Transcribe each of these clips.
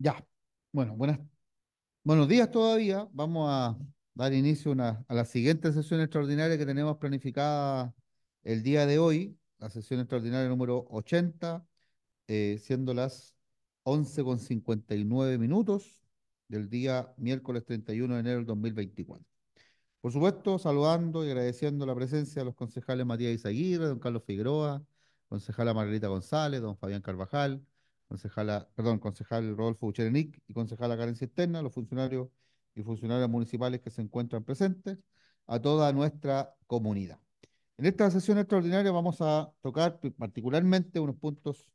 Ya, bueno, buenas, buenos días todavía. Vamos a dar inicio a la siguiente sesión extraordinaria que tenemos planificada el día de hoy, la sesión extraordinaria número 80, eh, siendo las con 11.59 minutos del día miércoles 31 de enero del 2024. Por supuesto, saludando y agradeciendo la presencia de los concejales Matías Izaguirre, don Carlos Figueroa, concejala Margarita González, don Fabián Carvajal, concejala, perdón, concejal Rodolfo Ucherenic, y concejala Carencia Externa, los funcionarios y funcionarias municipales que se encuentran presentes, a toda nuestra comunidad. En esta sesión extraordinaria vamos a tocar particularmente unos puntos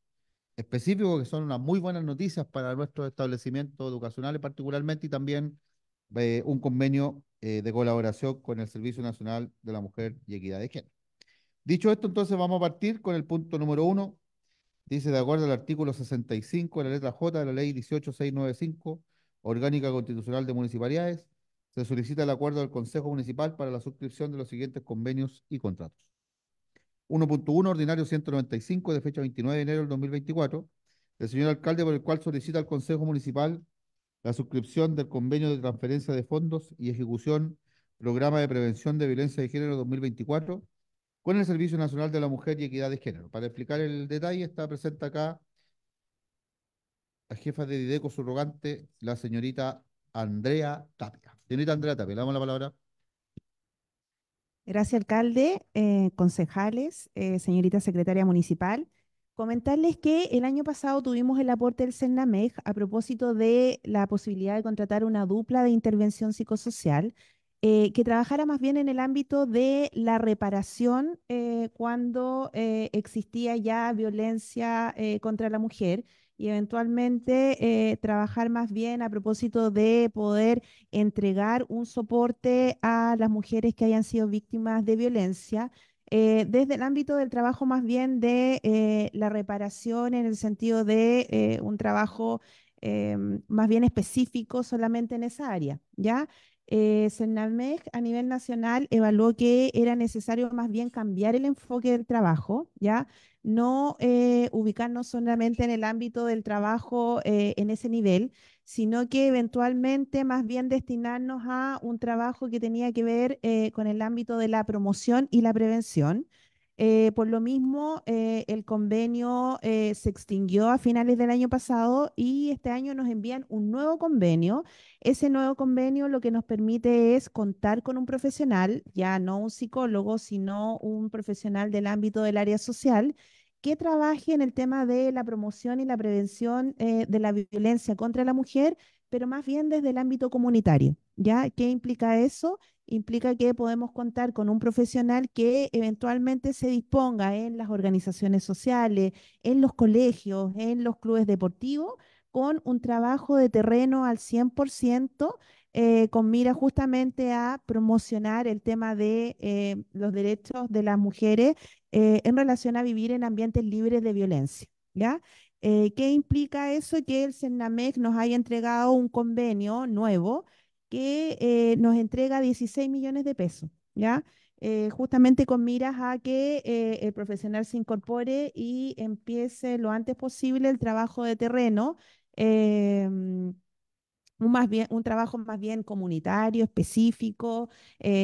específicos que son unas muy buenas noticias para nuestros establecimientos educacionales particularmente y también eh, un convenio eh, de colaboración con el Servicio Nacional de la Mujer y Equidad de Género. Dicho esto, entonces vamos a partir con el punto número uno, Dice, de acuerdo al artículo 65 de la letra J de la ley 18695, orgánica constitucional de municipalidades, se solicita el acuerdo del Consejo Municipal para la suscripción de los siguientes convenios y contratos. 1.1, ordinario 195, de fecha 29 de enero del 2024, del señor alcalde, por el cual solicita al Consejo Municipal la suscripción del convenio de transferencia de fondos y ejecución Programa de Prevención de Violencia de Género 2024 con el Servicio Nacional de la Mujer y Equidad de Género. Para explicar el detalle, está presente acá la jefa de Dideco Surrogante, la señorita Andrea Tapia. Señorita Andrea Tapia, le damos la palabra. Gracias, alcalde, eh, concejales, eh, señorita secretaria municipal. Comentarles que el año pasado tuvimos el aporte del CERNAMEG a propósito de la posibilidad de contratar una dupla de intervención psicosocial eh, que trabajara más bien en el ámbito de la reparación eh, cuando eh, existía ya violencia contra la mujer y eventualmente trabajar más bien a propósito de poder entregar un soporte a las mujeres que hayan sido víctimas de violencia. desde el ámbito del trabajo más bien de la reparación en el sentido de un trabajo em, más bien específico solamente en esa área, ¿ya? eh, a nivel nacional evaluó que era necesario más bien cambiar el enfoque del trabajo, ¿ya? No eh, ubicarnos solamente en el ámbito del trabajo eh, en ese nivel, sino que eventualmente más bien destinarnos a un trabajo que tenía que ver eh, con el ámbito de la promoción y la prevención. Eh, por lo mismo, eh, el convenio eh, se extinguió a finales del año pasado y este año nos envían un nuevo convenio. Ese nuevo convenio lo que nos permite es contar con un profesional, ya no un psicólogo, sino un profesional del ámbito del área social que trabaje en el tema de la promoción y la prevención de la violencia contra la mujer, pero más bien desde el ámbito comunitario. ¿Ya qué implica eso? implica que podemos contar con un profesional que eventualmente se disponga en las organizaciones sociales, en los colegios, en los clubes deportivos, con un trabajo de terreno al 100%, eh, con mira justamente a promocionar el tema de eh, los derechos de las mujeres eh, en relación a vivir en ambientes libres de violencia. ¿Ya? ¿Qué implica eso? Que el Senamec nos haya entregado un convenio nuevo que eh, nos entrega 16 millones de pesos, ¿ya? Eh, justamente con miras a que eh, el profesional se incorpore y empiece lo antes posible el trabajo de terreno, em, un, más bien, un trabajo más bien comunitario, específico,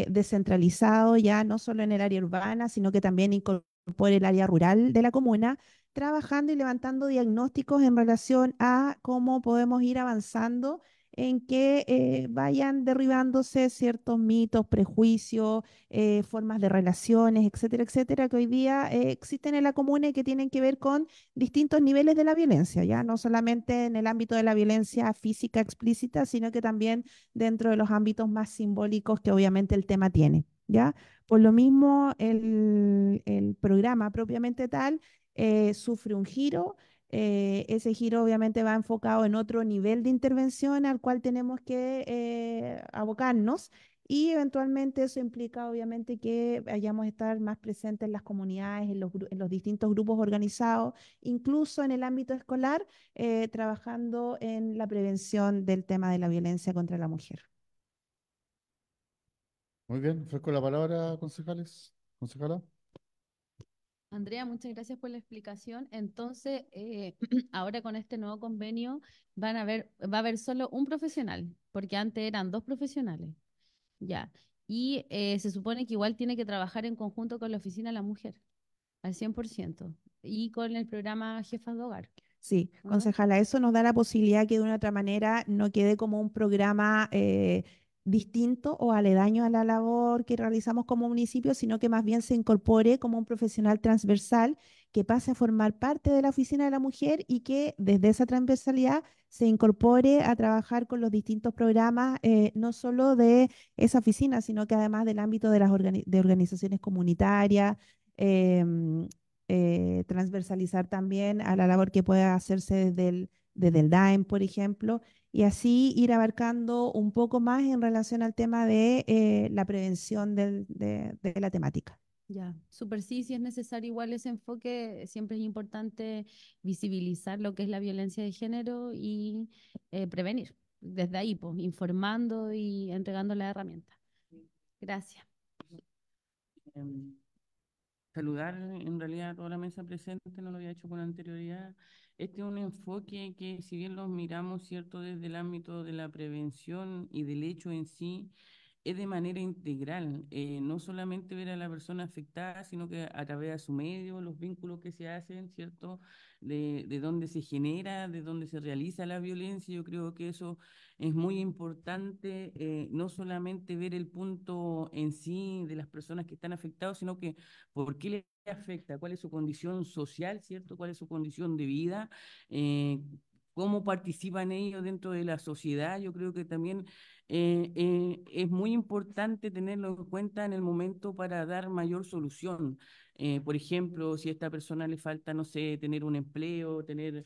descentralizado, ya no solo en el área urbana, sino que también incorpore el área rural de la comuna, trabajando y levantando diagnósticos en relación a cómo podemos ir avanzando en que eh, vayan derribándose ciertos mitos, prejuicios, eh, formas de relaciones, etcétera, etcétera, que hoy día eh, existen en la comuna y que tienen que ver con distintos niveles de la violencia, ya no solamente en el ámbito de la violencia física explícita, sino que también dentro de los ámbitos más simbólicos que obviamente el tema tiene. ¿Ya? Por lo mismo, el, programa propiamente tal sufre un giro eh, ese giro obviamente va enfocado en otro nivel de intervención al cual tenemos que eh, abocarnos y eventualmente eso implica obviamente que vayamos a estar más presentes en las comunidades, en los, distintos grupos organizados, incluso en el ámbito escolar, eh, trabajando en la prevención del tema de la violencia contra la mujer. Muy bien, ¿fue con la palabra, concejales. Concejala. Andrea, muchas gracias por la explicación. Entonces, eh, ahora con este nuevo convenio va a haber solo un profesional, porque antes eran dos profesionales. Ya. Y eh, se supone que igual tiene que trabajar en conjunto con la oficina de la mujer, al 100%, y con el programa Jefas de Hogar. Sí, concejala, eso nos da la posibilidad que de una otra manera no quede como un programa eh, distinto o aledaño a la labor que realizamos como municipio, sino que más bien se incorpore como un profesional transversal que pase a formar parte de la oficina de la mujer y que desde esa transversalidad se incorpore a trabajar con los distintos programas, eh, no solo de esa oficina, sino que además del ámbito de las organizaciones comunitarias, em, eh, transversalizar también a la labor que pueda hacerse desde el, desde el DAEM, por ejemplo, y así ir abarcando un poco más en relación al tema de eh, la prevención de, la temática. Ya, super sí, si es necesario igual ese enfoque, siempre es importante visibilizar lo que es la violencia de género y eh, prevenir desde ahí, pues, informando y entregando la herramienta. Gracias. Em, saludar en realidad a toda la mesa presente, no lo había hecho con anterioridad, este es un enfoque que, si bien los miramos, ¿cierto?, desde el ámbito de la prevención y del hecho en sí, es de manera integral, eh, no solamente ver a la persona afectada, sino que a través de su medio, los vínculos que se hacen, ¿cierto?, de, de dónde se genera, de dónde se realiza la violencia. Yo creo que eso es muy importante, eh, no solamente ver el punto en sí de las personas que están afectadas, sino que por qué afecta, cuál es su condición social, ¿cierto? ¿Cuál es su condición de vida? Eh, ¿Cómo participan ellos dentro de la sociedad? Yo creo que también eh, eh, es muy importante tenerlo en cuenta en el momento para dar mayor solución. por ejemplo, si a esta persona le falta, no sé, tener un empleo, tener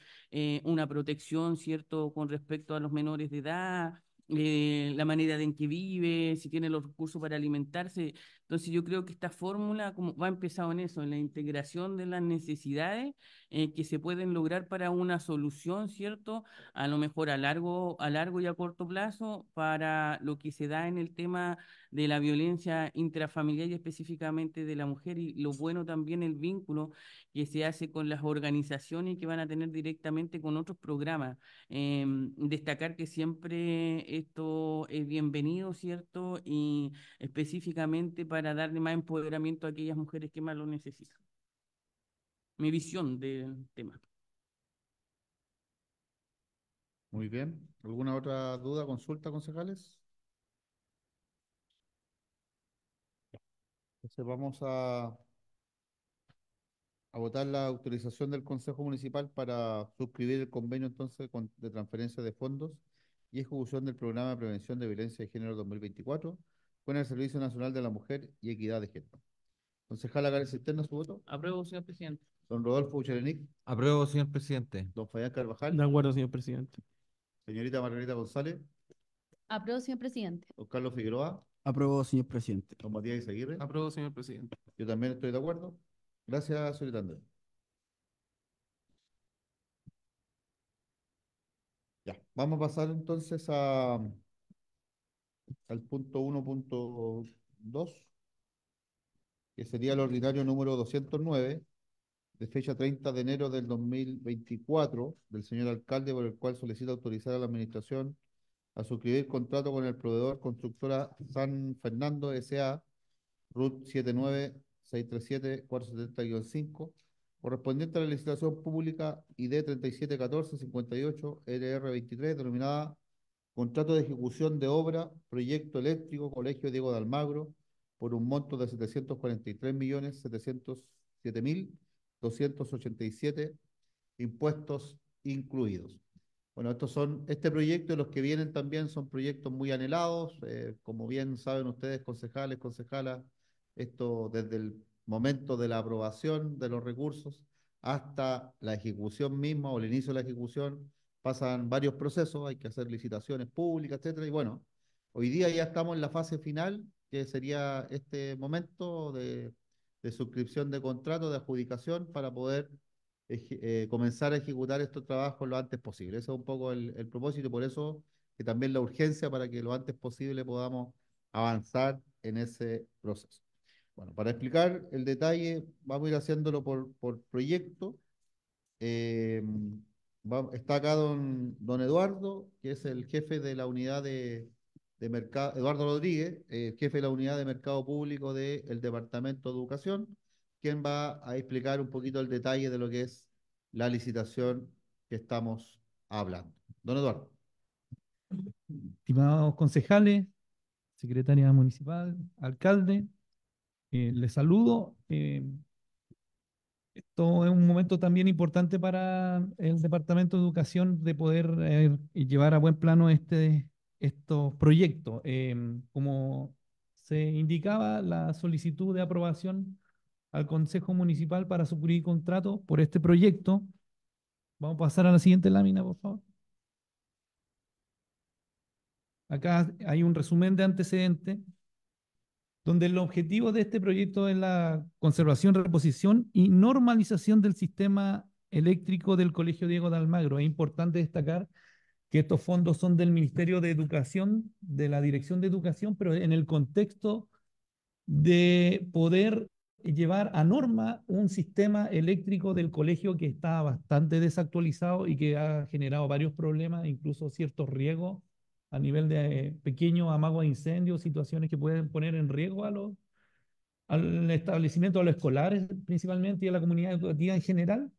una protección, ¿cierto?, con respecto a los menores de edad. la manera en que vive, si tiene los recursos para alimentarse, entonces yo creo que esta fórmula como va empezado en eso, en la integración de las necesidades eh, que se pueden lograr para una solución, ¿cierto? A lo mejor a largo, a largo y a corto plazo para lo que se da en el tema de la violencia intrafamiliar y específicamente de la mujer y lo bueno también el vínculo que se hace con las organizaciones que van a tener directamente con otros programas. Em, destacar que siempre esto es bienvenido, ¿cierto? Y específicamente para darle más empoderamiento a aquellas mujeres que más lo necesitan. Mi visión del tema. Muy bien. ¿Alguna otra duda, consulta, concejales? Entonces vamos a, votar la autorización del Consejo Municipal para suscribir el convenio entonces de transferencia de fondos y ejecución del programa de prevención de violencia de género 2024 con el Servicio Nacional de la Mujer y Equidad de Género. Concejal Gales Cisterna, su voto. Aprobo, señor presidente. Don Rodolfo Ucherenic. Aprobo, señor presidente. Don Fayán Carvajal. De acuerdo, señor presidente. Señorita Margarita González. Aprobo, señor presidente. Don Carlos Figueroa. Aprobo, señor presidente. Don Matías Izaguirre. Aprobo, señor presidente. Yo también estoy de acuerdo. Gracias, señorita Andrés. Ya, vamos a pasar entonces a al punto 1.2, que sería el ordinario número 209, de fecha 30 de enero del 2024, del señor alcalde, por el cual solicita autorizar a la administración a suscribir contrato con el proveedor constructora San Fernando S.A. RUT 79637470 5 correspondiente a la licitación pública ID 3714-58 LR23, denominada contrato de ejecución de obra, proyecto eléctrico, Colegio Diego de Almagro, por un monto de 743 millones mil impuestos incluidos. Bueno, estos son, este proyecto y los que vienen también son proyectos muy anhelados. Eh, como bien saben ustedes, concejales, concejalas, esto desde el momento de la aprobación de los recursos hasta la ejecución misma o el inicio de la ejecución pasan varios procesos, hay que hacer licitaciones públicas, etcétera, y bueno, hoy día ya estamos en la fase final, que sería este momento de, de suscripción de contrato, de adjudicación, para poder eh, comenzar a ejecutar estos trabajos lo antes posible. Ese es un poco el, el propósito y por eso que también la urgencia para que lo antes posible podamos avanzar en ese proceso. Bueno, para explicar el detalle, vamos a ir haciéndolo por, por proyecto. Eh, está acá don, Eduardo, que es el jefe de la unidad de, mercado, Eduardo Rodríguez, eh, jefe de la unidad de mercado público del Departamento de Educación, quien va a explicar un poquito el detalle de lo que es la licitación que estamos hablando. Don Eduardo. Estimados concejales, secretaria municipal, alcalde, eh, les saludo. Eh, esto es un momento también importante para el Departamento de Educación de poder eh, llevar a buen plano este, estos proyectos. Em, como se indicaba, la solicitud de aprobación al Consejo Municipal para suscribir contrato por este proyecto. Vamos a pasar a la siguiente lámina, por favor. Acá hay un resumen de antecedentes donde el objetivo de este proyecto es la conservación, reposición y normalización del sistema eléctrico del Colegio Diego de Almagro. Es importante destacar que estos fondos son del Ministerio de Educación, de la Dirección de Educación, pero en el contexto de poder llevar a norma un sistema eléctrico del colegio que está bastante desactualizado y que ha generado varios problemas, incluso ciertos riesgos a nivel de pequeños amagos de incendios, situaciones que pueden poner en riesgo a los, al establecimiento, a los escolares principalmente y a la comunidad educativa en general.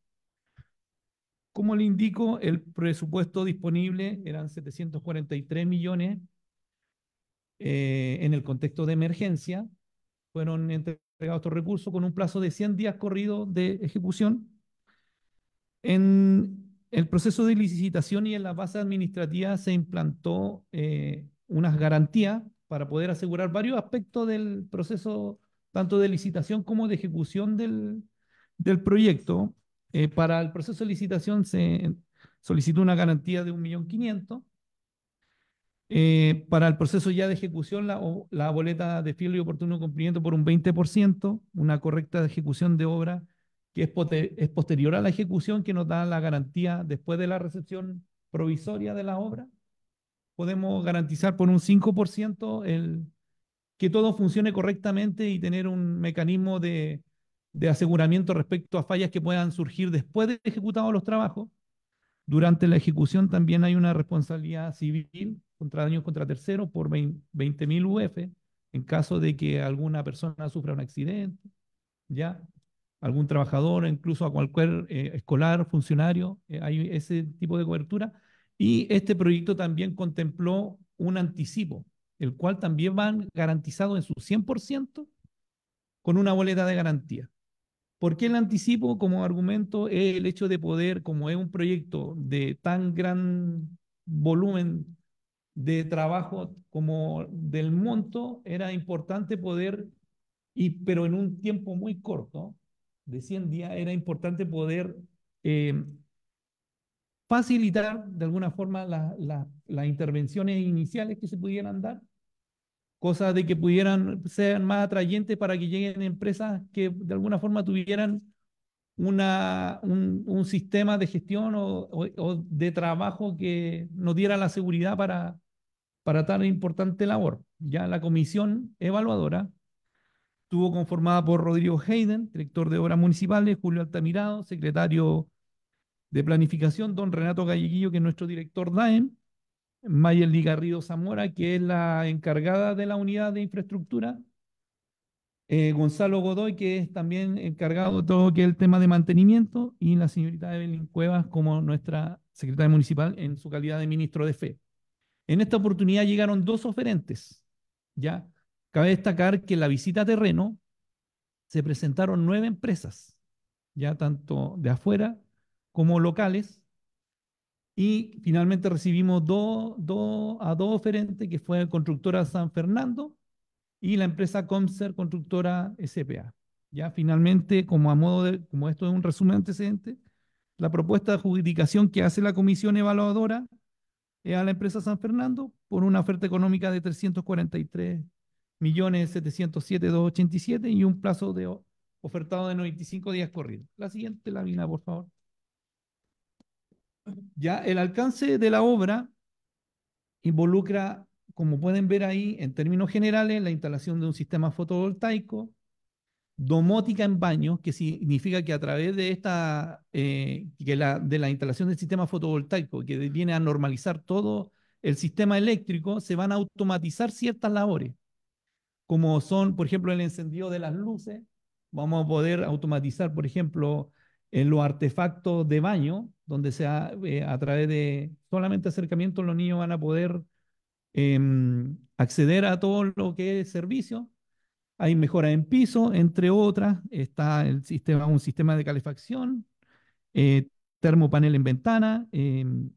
Como le indico, el presupuesto disponible eran 743 millones eh, en el contexto de emergencia. Fueron entregados estos recursos con un plazo de 100 días corrido de ejecución. En el proceso de licitación y en la base administrativa se implantó eh, unas garantías para poder asegurar varios aspectos del proceso, tanto de licitación como de ejecución del, proyecto. Eh, para el proceso de licitación se solicitó una garantía de 1.500.000. Eh, para el proceso ya de ejecución, la, boleta de fiel y oportuno cumplimiento por un 20%, una correcta ejecución de obra que es, posterior a la ejecución que nos da la garantía después de la recepción provisoria de la obra, podemos garantizar por un 5% el, que todo funcione correctamente y tener un mecanismo de, aseguramiento respecto a fallas que puedan surgir después de ejecutados los trabajos. Durante la ejecución también hay una responsabilidad civil contra daños contra terceros por 20.000 UF en caso de que alguna persona sufra un accidente, ¿ya? algún trabajador, incluso a cualquier eh, escolar, funcionario, eh, hay ese tipo de cobertura. Y este proyecto también contempló un anticipo, el cual también van garantizado en su 100% con una boleta de garantía. ¿Por qué el anticipo como argumento es el hecho de poder, como es un proyecto de tan gran volumen de trabajo como del monto, era importante poder, y, pero en un tiempo muy corto, de 100 días, era importante poder eh, facilitar de alguna forma las intervenciones iniciales que se pudieran dar, cosas de que pudieran ser más atrayentes para que lleguen empresas que de alguna forma tuvieran una, un, sistema de gestión o, de trabajo que nos diera la seguridad para, para tan importante labor. Ya la comisión evaluadora estuvo conformada por Rodrigo Hayden, director de Obras Municipales, Julio Altamirado, secretario de Planificación, don Renato Galleguillo, que es nuestro director DAEM, Mayel Garrido Zamora, que es la encargada de la unidad de infraestructura, eh, Gonzalo Godoy, que es también encargado de todo que el tema de mantenimiento, y la señorita Evelyn Cuevas como nuestra secretaria municipal en su calidad de ministro de Fe. En esta oportunidad llegaron dos oferentes, ¿ya? Cabe destacar que en la visita a terreno se presentaron nueve empresas, ya tanto de afuera como locales, y finalmente recibimos a dos oferentes, que fue Constructora San Fernando y la empresa Comser Constructora SPA. Ya finalmente, como, a modo de, como esto es un resumen antecedente, la propuesta de adjudicación que hace la comisión evaluadora es a la empresa San Fernando por una oferta económica de 343 millones 287 y un plazo de ofertado de 95 días corridos. La siguiente lámina, por favor. Ya el alcance de la obra involucra, como pueden ver ahí, en términos generales, la instalación de un sistema fotovoltaico, domótica en baños, que significa que a través de esta, eh, que la, de la instalación del sistema fotovoltaico, que viene a normalizar todo el sistema eléctrico, se van a automatizar ciertas labores como son, por ejemplo, el encendido de las luces. Vamos a poder automatizar, por ejemplo, en los artefactos de baño, donde eh, a través de solamente acercamiento los niños van a poder em, acceder a todo lo que es servicio. Hay mejora en piso, entre otras. Está el sistema, un sistema de calefacción, eh, termopanel en ventana, em,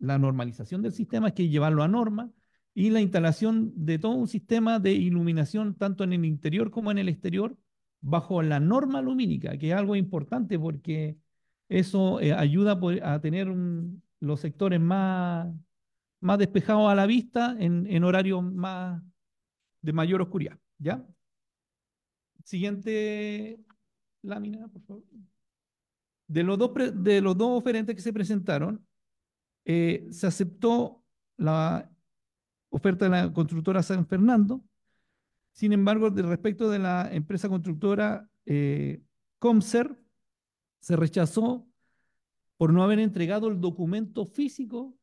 la normalización del sistema, es que llevarlo a norma y la instalación de todo un sistema de iluminación tanto en el interior como en el exterior bajo la norma lumínica, que es algo importante porque eso eh, ayuda a tener los sectores más, más despejados a la vista en, horarios de mayor oscuridad. ¿Ya? Siguiente lámina, por favor. De los dos, de los dos oferentes que se presentaron, eh, se aceptó la oferta de la constructora San Fernando. Sin embargo, de respecto de la empresa constructora eh, Comser, se rechazó por no haber entregado el documento físico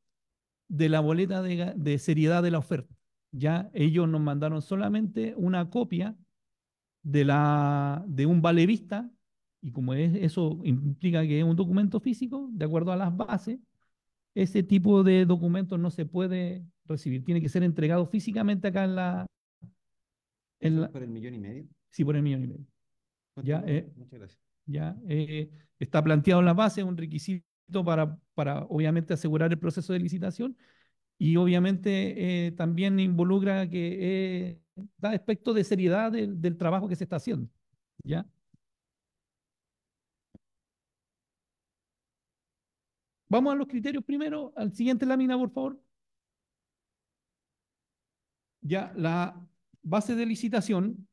de la boleta de, seriedad de la oferta. Ya ellos nos mandaron solamente una copia de, la, de un vale vista, y como eso implica que es un documento físico, de acuerdo a las bases, ese tipo de documentos no se puede recibir. Tiene que ser entregado físicamente acá en la... ¿Por el millón y medio? Sí, por el millón y medio. Ya, eh, Muchas gracias. Ya, eh, está planteado en la base, un requisito para, para obviamente asegurar el proceso de licitación y obviamente eh, también involucra que da aspecto de seriedad del, del trabajo que se está haciendo. ¿ya? Vamos a los criterios primero, al siguiente lámina, por favor. Ya, la base de licitación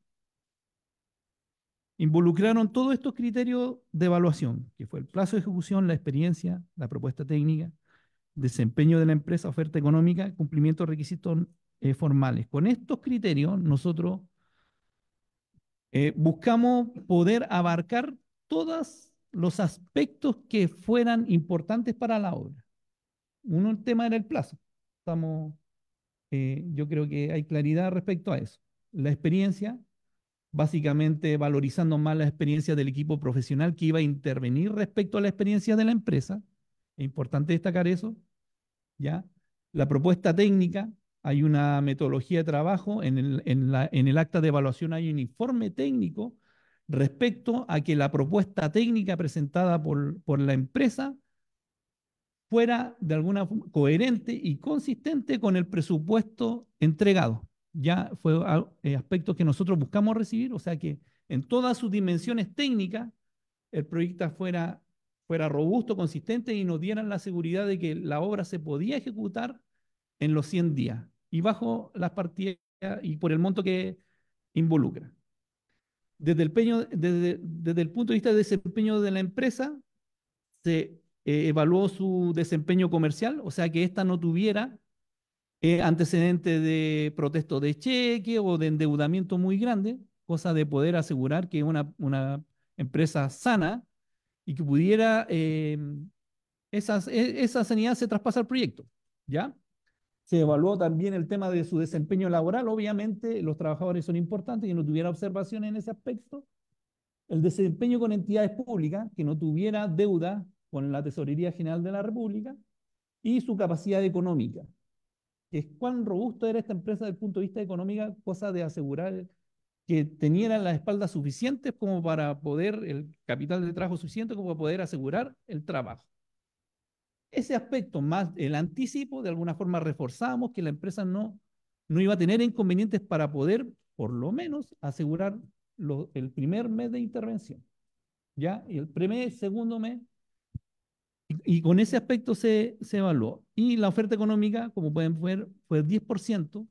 involucraron todos estos criterios de evaluación, que fue el plazo de ejecución, la experiencia, la propuesta técnica, desempeño de la empresa, oferta económica, cumplimiento de requisitos eh, formales. Con estos criterios nosotros eh, buscamos poder abarcar todas los aspectos que fueran importantes para la obra. Uno, el tema era el plazo. Estamos, eh, yo creo que hay claridad respecto a eso. La experiencia, básicamente valorizando más la experiencia del equipo profesional que iba a intervenir respecto a la experiencia de la empresa. Es importante destacar eso. ¿ya? La propuesta técnica, hay una metodología de trabajo, en el acta de evaluación hay un informe técnico respecto a que la propuesta técnica presentada por, por la empresa fuera de alguna forma coherente y consistente con el presupuesto entregado. Ya fue eh, aspecto que nosotros buscamos recibir, o sea que en todas sus dimensiones técnicas el proyecto fuera, fuera robusto, consistente y nos dieran la seguridad de que la obra se podía ejecutar en los 100 días y bajo las partidas y por el monto que involucra desde el, peño, desde, desde el punto de vista de desempeño de la empresa, se eh, evaluó su desempeño comercial, o sea que ésta no tuviera eh, antecedentes de protesto de cheque o de endeudamiento muy grande, cosa de poder asegurar que una, una empresa sana y que pudiera, eh, esas, e, esa sanidad se traspasa al proyecto, ¿ya? Se evaluó también el tema de su desempeño laboral. Obviamente, los trabajadores son importantes, y no tuviera observaciones en ese aspecto. El desempeño con entidades públicas, que no tuviera deuda con la Tesorería General de la República. Y su capacidad económica, que es cuán robusta era esta empresa desde el punto de vista económico, cosa de asegurar que tenían las espaldas suficientes como para poder, el capital de trabajo suficiente como para poder asegurar el trabajo ese aspecto más el anticipo, de alguna forma reforzamos que la empresa no, no iba a tener inconvenientes para poder, por lo menos, asegurar el primer mes de intervención. ¿Ya? Y el primer, segundo mes. Y, con ese aspecto se, se, evaluó. Y la oferta económica, como pueden ver, fue 10%,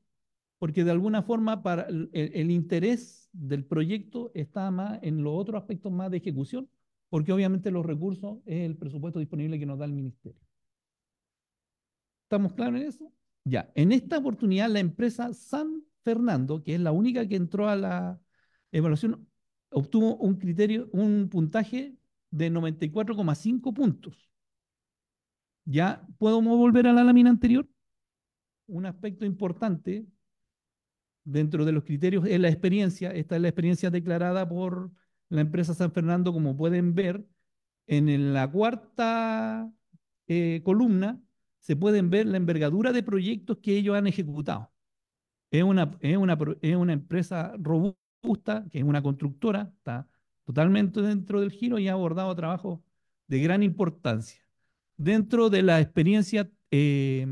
porque de alguna forma para el, el interés del proyecto está más en los otros aspectos más de ejecución, porque obviamente los recursos es el presupuesto disponible que nos da el ministerio. ¿Estamos claros en eso? Ya, en esta oportunidad la empresa San Fernando, que es la única que entró a la evaluación, obtuvo un criterio, un puntaje de 94,5 puntos. ¿Ya podemos volver a la lámina anterior? Un aspecto importante dentro de los criterios es la experiencia. Esta es la experiencia declarada por la empresa San Fernando, como pueden ver, en la cuarta eh, columna se pueden ver la envergadura de proyectos que ellos han ejecutado. Es una, una, empresa robusta, que es una constructora, está totalmente dentro del giro y ha abordado trabajos de gran importancia. Dentro de la experiencia eh,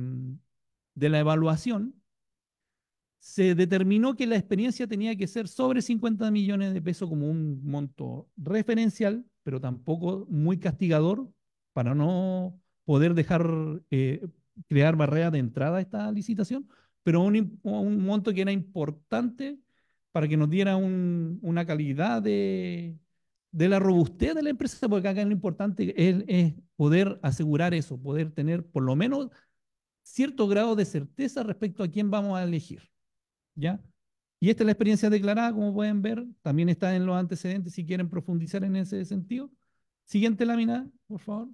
de la evaluación, se determinó que la experiencia tenía que ser sobre 50 millones de pesos como un monto referencial, pero tampoco muy castigador para no poder dejar, eh, crear barreras de entrada a esta licitación, pero un, monto que era importante para que nos diera una calidad de, de la robustez de la empresa, porque acá lo importante es, es, poder asegurar eso, poder tener por lo menos cierto grado de certeza respecto a quién vamos a elegir. ¿ya? Y esta es la experiencia declarada, como pueden ver, también está en los antecedentes si quieren profundizar en ese sentido. Siguiente lámina, por favor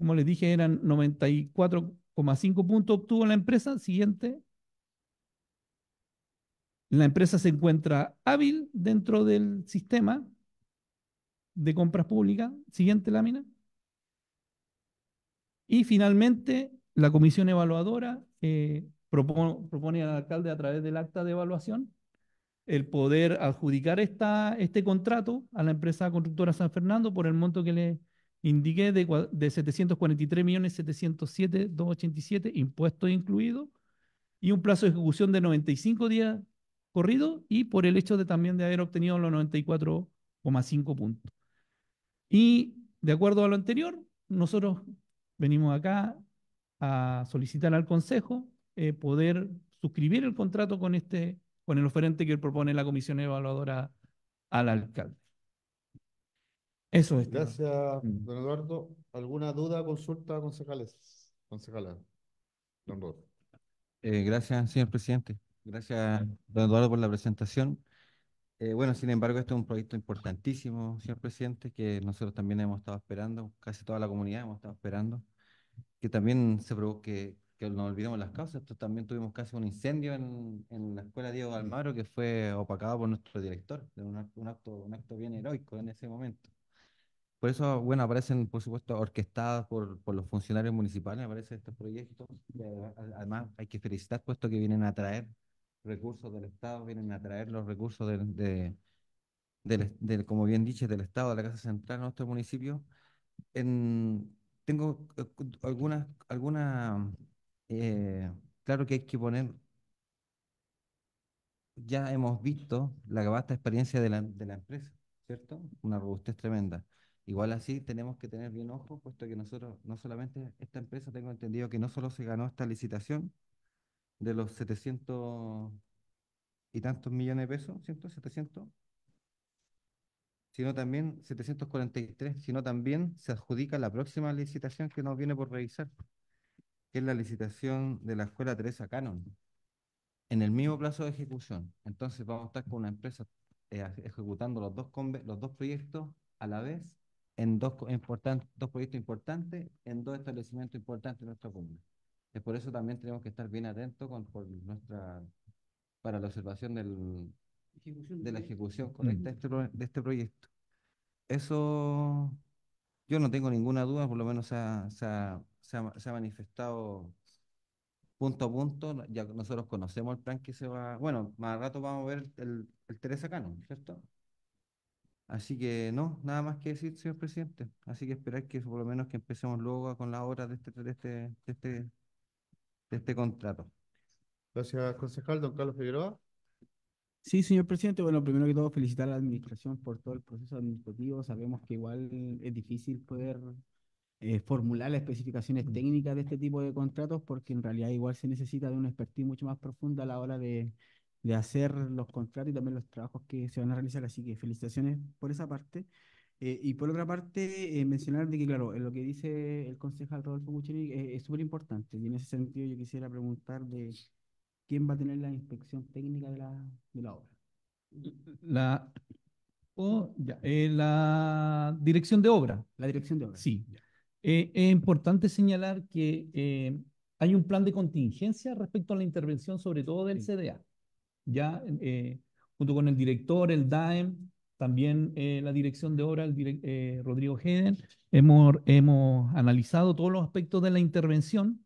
como les dije, eran 94,5 puntos obtuvo la empresa. Siguiente. La empresa se encuentra hábil dentro del sistema de compras públicas. Siguiente lámina. Y finalmente, la comisión evaluadora propone, propone, al alcalde a través del acta de evaluación el poder adjudicar esta, este contrato a la empresa constructora San Fernando por el monto que le indiqué de, 743.707.287, impuestos incluidos, y un plazo de ejecución de 95 días corrido y por el hecho de también de haber obtenido los 94,5 puntos. Y de acuerdo a lo anterior, nosotros venimos acá a solicitar al Consejo eh, poder suscribir el contrato con, este, con el oferente que propone la Comisión Evaluadora al alcalde. Eso es. Gracias, mm. don Eduardo. ¿Alguna duda, consulta, concejales? Concejala, don Rod. Eh, gracias, señor presidente. Gracias, don Eduardo, por la presentación. Eh, bueno, sin embargo, este es un proyecto importantísimo, señor presidente, que nosotros también hemos estado esperando, casi toda la comunidad hemos estado esperando, que también se provoque, que no olvidemos las causas. también tuvimos casi un incendio en, la escuela Diego Almagro que fue opacado por nuestro director, de un, acto, un acto bien heroico en ese momento. Por eso, bueno, aparecen, por supuesto, orquestadas por, los funcionarios municipales, aparecen estos proyectos. Eh, además, hay que felicitar, puesto que vienen a traer recursos del Estado, vienen a traer los recursos de, como bien dicho, del Estado, de la Casa Central de nuestro municipio. tengo eh, algunas, alguna, eh, claro que hay que poner, ya hemos visto la vasta experiencia de la, de la empresa, ¿cierto? Una robustez tremenda. Igual así tenemos que tener bien ojo, puesto que nosotros, no solamente esta empresa, tengo entendido que no solo se ganó esta licitación de los 700 y tantos millones de pesos, 700, sino también 743, sino también se adjudica la próxima licitación que nos viene por revisar, que es la licitación de la Escuela Teresa Canon, en el mismo plazo de ejecución. Entonces vamos a estar con una empresa eh, ejecutando los dos, los dos proyectos a la vez en dos, dos proyectos importantes, en dos establecimientos importantes de nuestra comuna. Es por eso también tenemos que estar bien atentos con, nuestra, para la observación del, de la ejecución correcta mm. este de, este, proyecto. Eso yo no tengo ninguna duda, por lo menos se ha, manifestado punto a punto, ya que nosotros conocemos el plan que se va, bueno, más rato vamos a ver el, el Teresa Cano, ¿cierto? Así que no, nada más que decir, señor presidente. Así que esperar que por lo menos que empecemos luego con la obra de este, de este, de este, de este contrato. Gracias, concejal. Don Carlos Figueroa. Sí, señor presidente. Bueno, primero que todo, felicitar a la administración por todo el proceso administrativo. Sabemos que igual es difícil poder eh, formular las especificaciones técnicas de este tipo de contratos porque en realidad igual se necesita de una expertise mucho más profunda a la hora de de hacer los contratos y también los trabajos que se van a realizar. Así que felicitaciones por esa parte. Eh, y por otra parte, eh, mencionar de que, claro, lo que dice el concejal Rodolfo Cuchini eh, es súper importante. Y en ese sentido yo quisiera preguntar de quién va a tener la inspección técnica de la, de la obra. La, o la dirección de obra. La dirección de obra. Sí. es importante señalar que hay un plan de contingencia respecto a la intervención, sobre todo del CDA ya eh, junto con el director, el DAEM, también eh, la dirección de obra, el eh, Rodrigo Heden, hemos, hemos analizado todos los aspectos de la intervención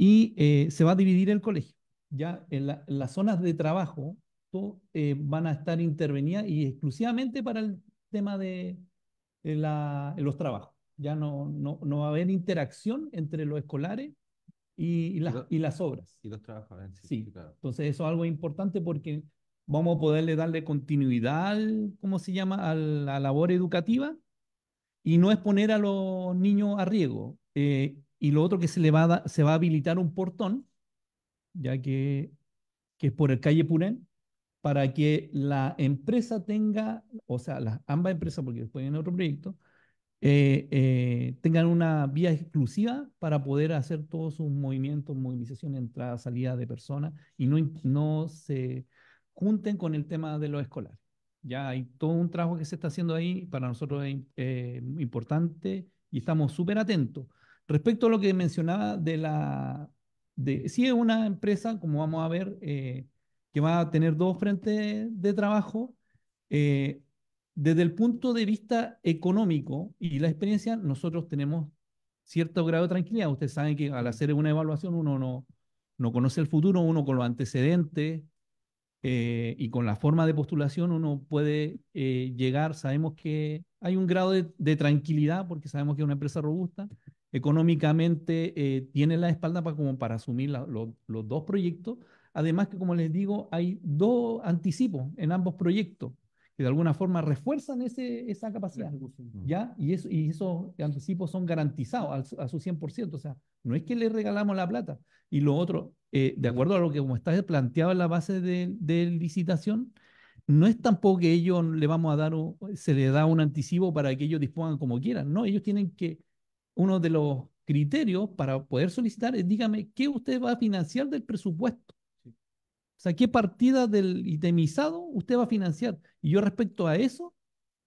y se va a dividir el colegio. Ya en, las zonas de trabajo van a estar intervenidas y exclusivamente para el tema de, los trabajos. Ya no, no va a haber interacción entre los escolares y, las, y, las obras. Y los trabajadores. Sí, Claro. entonces eso es algo importante porque vamos a poderle darle continuidad, ¿cómo se llama?, a la labor educativa y no exponer a los niños a riesgo. Eh, y lo otro que se le va a se va a habilitar un portón, ya que, que es por el calle Purén, para que la empresa tenga, o sea, las ambas empresas, porque después viene otro proyecto, eh, eh, tengan una vía exclusiva para poder hacer todos sus movimientos, movilización, entrada, salida de personas y no, no se junten con el tema de lo escolar. Ya hay todo un trabajo que se está haciendo ahí, para nosotros es eh, importante y estamos súper atentos. Respecto a lo que mencionaba de la... De, si es una empresa, como vamos a ver, que va a tener dos frentes de trabajo, desde el punto de vista económico y la experiencia, nosotros tenemos cierto grado de tranquilidad. Ustedes saben que al mm. hacer una evaluación uno no, no conoce el futuro, uno con los antecedentes eh, y con la forma de postulación uno puede eh, llegar, sabemos que hay un grado de, tranquilidad porque sabemos que es una empresa robusta, económicamente eh, tiene la espalda para, como para asumir los dos proyectos, además que como les digo hay dos anticipos en ambos proyectos, que de alguna forma refuerzan ese, esa capacidad. ¿ya? Y, eso, esos anticipos son garantizados a, su 100%. O sea, no es que le regalamos la plata. Y lo otro, eh, de acuerdo a lo que como está planteado en la base de, licitación, no es tampoco que ellos le vamos a dar, se le da un anticipo para que ellos dispongan como quieran. No, ellos tienen que, uno de los criterios para poder solicitar es, dígame, ¿qué usted va a financiar del presupuesto? O sea, ¿qué partida del itemizado usted va a financiar? Y yo respecto a eso,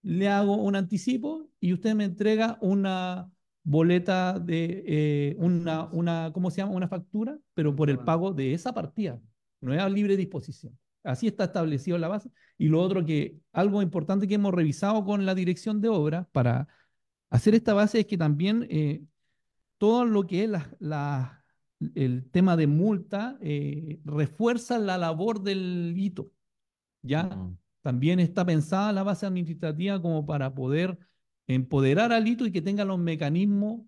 le hago un anticipo y usted me entrega una boleta de eh, una, una, ¿cómo se llama? Una factura, pero por el ah. pago de esa partida. No es a libre disposición. Así está establecido la base. Y lo otro que, algo importante que hemos revisado con la dirección de obra para hacer esta base es que también eh, todo lo que es las la, el tema de multa eh, refuerza la labor del hito. ya ah. También está pensada la base administrativa como para poder empoderar al hito y que tenga los mecanismos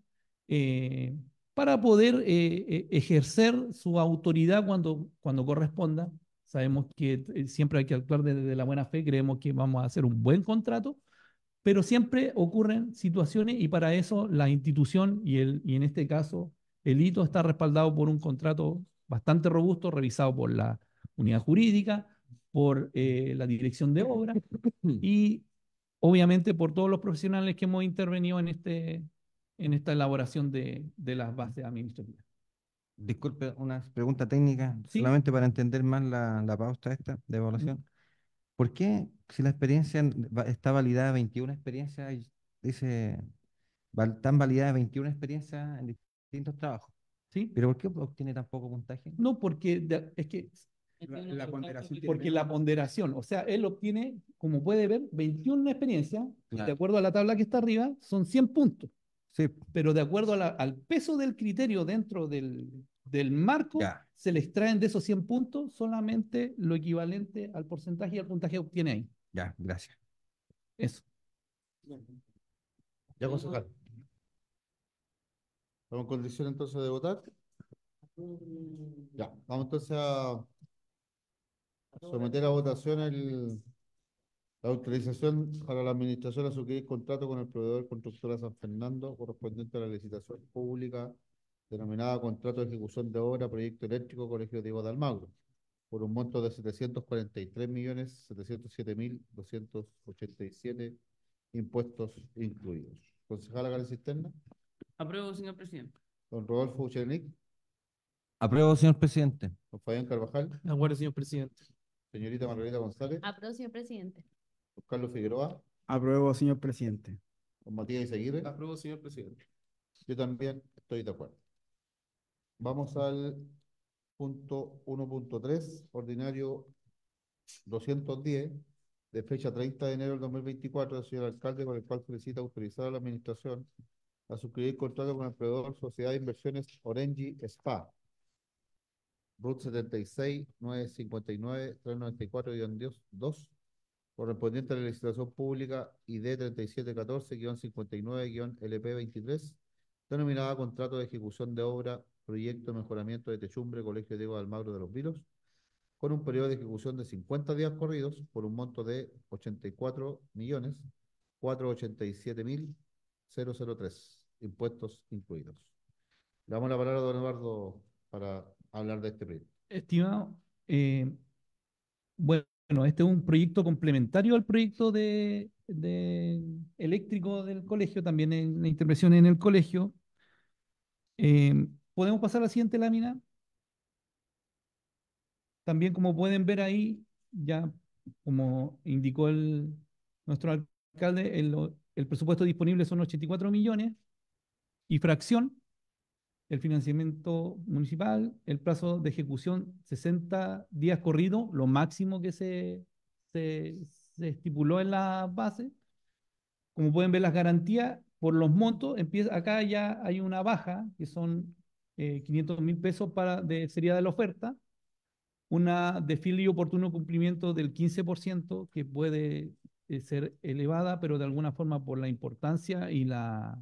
eh, para poder eh, e-, ejercer su autoridad cuando, cuando corresponda. Sabemos que siempre hay que actuar desde la buena fe, creemos que vamos a hacer un buen contrato, pero siempre ocurren situaciones y para eso la institución y, el, y en este caso el hito está respaldado por un contrato bastante robusto, revisado por la unidad jurídica, por eh, la dirección de obra y obviamente por todos los profesionales que hemos intervenido en, este, en esta elaboración de, de las bases administrativas. Disculpe, una pregunta técnica, solamente para entender más la, la esta de evaluación. ¿Por qué, si la experiencia está validada 21 experiencias, dice, tan validada 21 experiencias en trabajos. ¿Sí? ¿Pero por qué obtiene tan poco puntaje? No, porque es que... La, ponderación porque la ponderación, o sea, él obtiene, como puede ver, 21 experiencias, de acuerdo a la tabla que está arriba, son 100 puntos. Sí. Pero de acuerdo a la, al peso del criterio dentro del, del marco, se le extraen de esos 100 puntos solamente lo equivalente al porcentaje y al puntaje que obtiene ahí. Ya, gracias. Eso. Ya, con calma. ¿Estamos en condición entonces de votar? Ya, vamos entonces a someter a votación la autorización para la administración a suscribir contrato con el proveedor constructora San Fernando correspondiente a la licitación pública denominada Contrato de Ejecución de Obra Proyecto Eléctrico Colegio Diego de Almagro por un monto de 743.707.287 impuestos incluidos. Concejala Cárdenas Cisterna. Apruebo, señor presidente. Don Rodolfo Uchernic. Apruebo, señor presidente. Don Fabián Carvajal. De señor presidente. Señorita Margarita González. Apruebo, señor presidente. Don Carlos Figueroa. Apruebo, señor presidente. Don Matías Izaguirre. Apruebo, señor presidente. Yo también estoy de acuerdo. Vamos al punto 1.3, ordinario 210, de fecha 30 de enero del 2024, del señor alcalde, con el cual solicita autorizar a la administración a suscribir contrato con el proveedor Sociedad de Inversiones Orenji Spa. RUT 76 959 394 2 correspondiente a la legislación pública ID 3714-59-LP23, denominada Contrato de Ejecución de Obra, Proyecto de Mejoramiento de Techumbre, Colegio Diego Almagro de los Vilos, con un periodo de ejecución de 50 días corridos por un monto de 84 millones 487 mil 003, impuestos incluidos. Le damos la palabra a don Eduardo para hablar de este proyecto. Estimado, eh, bueno, este es un proyecto complementario al proyecto de, eléctrico del colegio, también en la intervención en el colegio. Eh, ¿Podemos pasar a la siguiente lámina? También, como pueden ver ahí, ya como indicó el, nuestro alcalde, el, el presupuesto disponible son 84 millones y fracción, el financiamiento municipal, el plazo de ejecución 60 días corrido, lo máximo que se, se, se estipuló en la base. Como pueden ver las garantías por los montos, empieza, acá ya hay una baja que son eh, 500 mil pesos para, de, sería de la oferta, una de y oportuno cumplimiento del 15% que puede eh, ser elevada, pero de alguna forma por la importancia y la,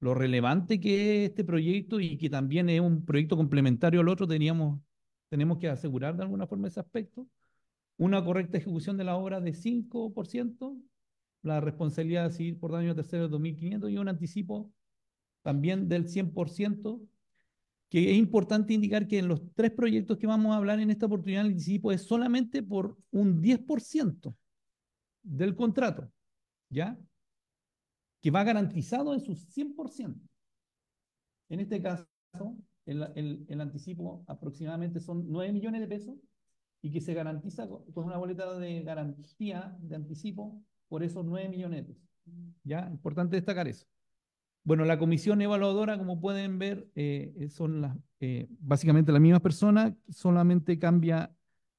lo relevante que es este proyecto y que también es un proyecto complementario al otro, teníamos, tenemos que asegurar de alguna forma ese aspecto. Una correcta ejecución de la obra de 5%, la responsabilidad de seguir por daño tercero de 2.500 y un anticipo también del 100%, que es importante indicar que en los tres proyectos que vamos a hablar en esta oportunidad el anticipo es solamente por un 10% del contrato, ¿ya? Que va garantizado en su 100%. En este caso, el, anticipo aproximadamente son 9 millones de pesos y que se garantiza con una boleta de garantía de anticipo por esos 9 millones ¿Ya? Importante destacar eso. Bueno, la comisión evaluadora, como pueden ver, eh, son las, eh, básicamente las mismas personas, solamente cambia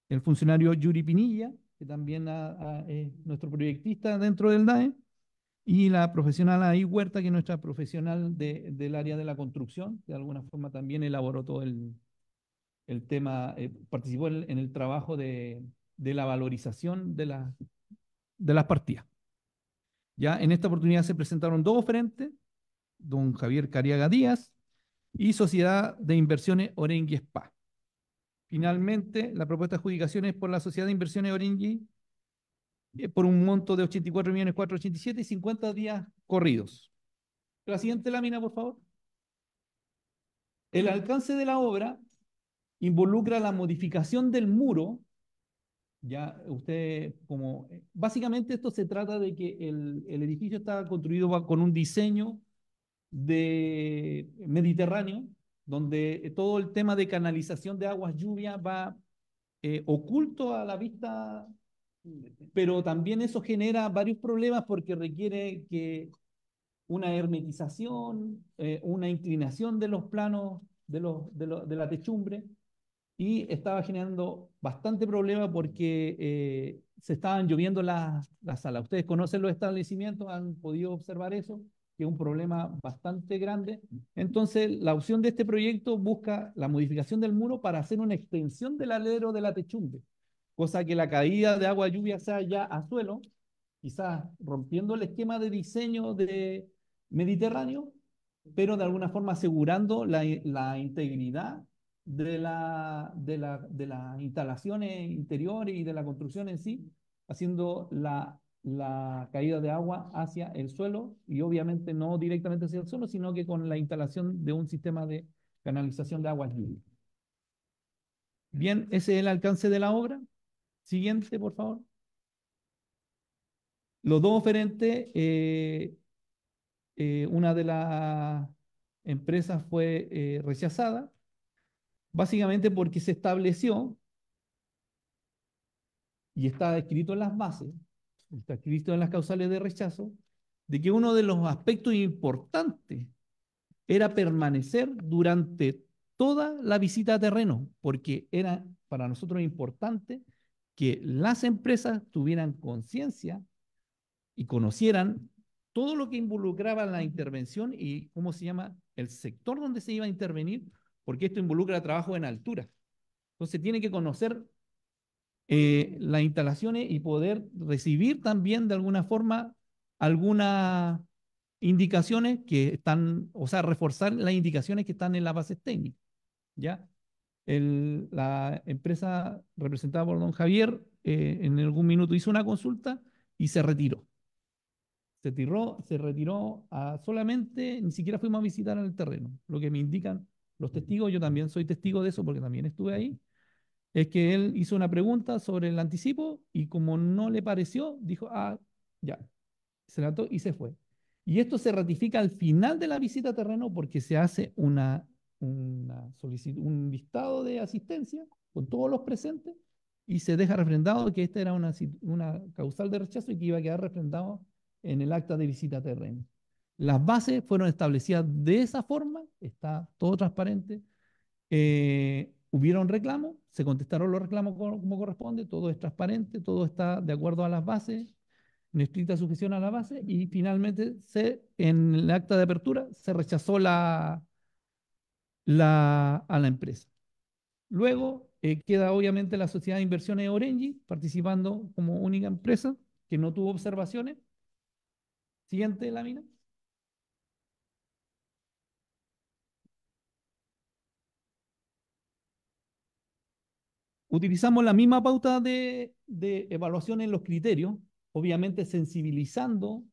el funcionario Yuri Pinilla, que también a, nuestro proyectista dentro del DAE, y la profesional ahí Huerta, que es nuestra profesional del área de la construcción, de alguna forma también elaboró todo el, tema, eh, participó en, el trabajo de, la valorización de, la, de las partidas. Ya en esta oportunidad se presentaron dos frentes don Javier Cariaga Díaz y Sociedad de Inversiones Orengui Spa. Finalmente, la propuesta de adjudicación es por la Sociedad de Inversiones Oringi eh, por un monto de 487 y 50 días corridos. La siguiente lámina, por favor. El alcance de la obra involucra la modificación del muro. Ya usted, como. Eh, básicamente, esto se trata de que el, el edificio está construido con un diseño de mediterráneo, donde todo el tema de canalización de aguas lluvia va eh, oculto a la vista, pero también eso genera varios problemas porque requiere que una hermetización, eh, una inclinación de los planos de, la techumbre y estaba generando bastante problema porque eh, se estaban lloviendo las, las salas. Ustedes conocen los establecimientos, han podido observar eso que un problema bastante grande. Entonces, la opción de este proyecto busca la modificación del muro para hacer una extensión del alero de la techumbre, cosa que la caída de agua lluvia sea ya a suelo, quizás rompiendo el esquema de diseño de Mediterráneo, pero de alguna forma asegurando la, integridad de, de, de las instalaciones interiores y de la construcción en sí, haciendo la la caída de agua hacia el suelo y obviamente no directamente hacia el suelo, sino que con la instalación de un sistema de canalización de aguas libres. Bien, ese es el alcance de la obra. Siguiente, por favor. Los dos oferentes, eh, eh, una de las empresas fue eh, rechazada, básicamente porque se estableció, y está escrito en las bases, está escrito en las causales de rechazo, de que uno de los aspectos importantes era permanecer durante toda la visita a terreno, porque era para nosotros importante que las empresas tuvieran conciencia y conocieran todo lo que involucraba la intervención y cómo se llama el sector donde se iba a intervenir, porque esto involucra trabajo en altura. Entonces tiene que conocer eh, las instalaciones y poder recibir también de alguna forma algunas indicaciones que están, o sea, reforzar las indicaciones que están en las bases técnicas. ¿ya? la empresa representada por don Javier eh, en algún minuto hizo una consulta y se retiró. Se, tiró, se retiró solamente, ni siquiera fuimos a visitar el terreno, lo que me indican los testigos, yo también soy testigo de eso porque también estuve ahí es que él hizo una pregunta sobre el anticipo y como no le pareció, dijo, ah, ya, se levantó y se fue. Y esto se ratifica al final de la visita a terreno porque se hace una, una un listado de asistencia con todos los presentes y se deja refrendado que esta era una, una causal de rechazo y que iba a quedar refrendado en el acta de visita a terreno. Las bases fueron establecidas de esa forma, está todo transparente. Eh, hubieron reclamos, se contestaron los reclamos como, corresponde, todo es transparente, todo está de acuerdo a las bases, en estricta sujeción a la base, y finalmente se, en el acta de apertura se rechazó la, a la empresa. Luego eh, queda obviamente la Sociedad de Inversiones Orenji participando como única empresa que no tuvo observaciones. Siguiente lámina. utilizamos la misma pauta de, de evaluación en los criterios, obviamente sensibilizando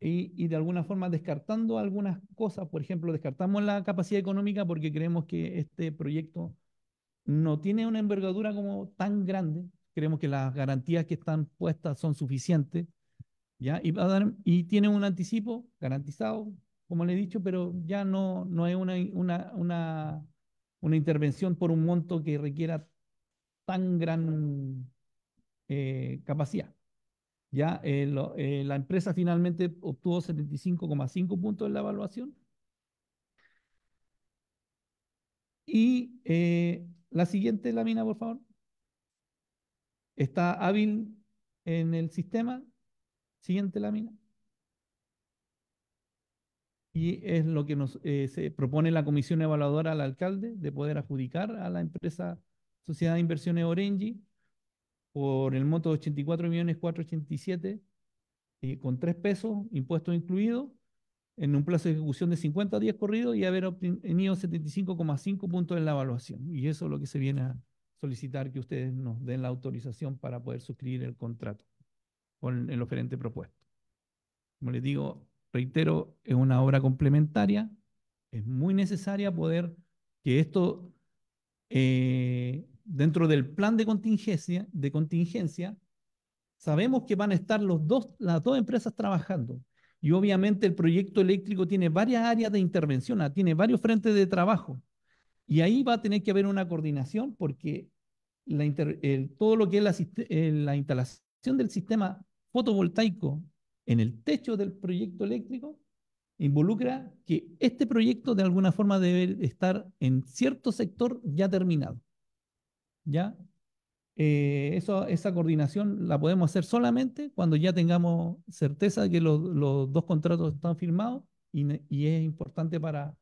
y, y, de alguna forma descartando algunas cosas. Por ejemplo, descartamos la capacidad económica porque creemos que este proyecto no tiene una envergadura como tan grande. Creemos que las garantías que están puestas son suficientes. ¿ya? Y, dar, y tiene un anticipo garantizado, como le he dicho, pero ya no, no es una, una, una, una intervención por un monto que requiera tan gran eh, capacidad. Ya, eh, eh, la empresa finalmente obtuvo 75,5 puntos en la evaluación. Y la siguiente lámina, por favor. Está hábil en el sistema. Siguiente lámina. Y es lo que nos se propone la comisión evaluadora al alcalde de poder adjudicar a la empresa Sociedad de Inversiones Orengi, por el monto de 84 millones eh, con 3 pesos, impuestos incluidos, en un plazo de ejecución de 50 días corridos y haber obtenido 75,5 puntos en la evaluación. Y eso es lo que se viene a solicitar que ustedes nos den la autorización para poder suscribir el contrato con el oferente propuesto. Como les digo, reitero, es una obra complementaria, es muy necesaria poder que esto eh, dentro del plan de contingencia, de contingencia, sabemos que van a estar las dos empresas trabajando. Y obviamente el proyecto eléctrico tiene varias áreas de intervención, ah, tiene varios frentes de trabajo. Y ahí va a tener que haber una coordinación porque todo lo que es la instalación del sistema fotovoltaico en el techo del proyecto eléctrico involucra que este proyecto de alguna forma debe estar en cierto sector ya terminado. ¿ya? Eh, eso, esa coordinación la podemos hacer solamente cuando ya tengamos certeza de que los, dos contratos están firmados y, es importante para